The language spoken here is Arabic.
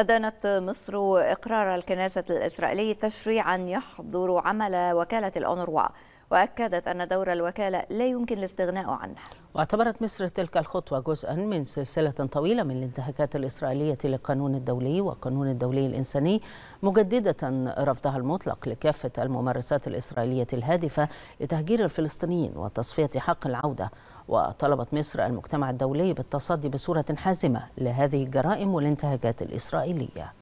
أدانت مصر إقرار الكنيسة الإسرائيلي تشريعا يحظر عمل وكالة الأونروا وأكدت أن دور الوكالة لا يمكن الاستغناء عنه واعتبرت مصر تلك الخطوة جزءا من سلسلة طويلة من الانتهاكات الإسرائيلية للقانون الدولي والقانون الدولي الإنساني مجددة رفضها المطلق لكافة الممارسات الإسرائيلية الهادفة لتهجير الفلسطينيين وتصفية حق العودة وطلبت مصر المجتمع الدولي بالتصدي بصورة حازمة لهذه الجرائم والانتهاكات الإسرائيلية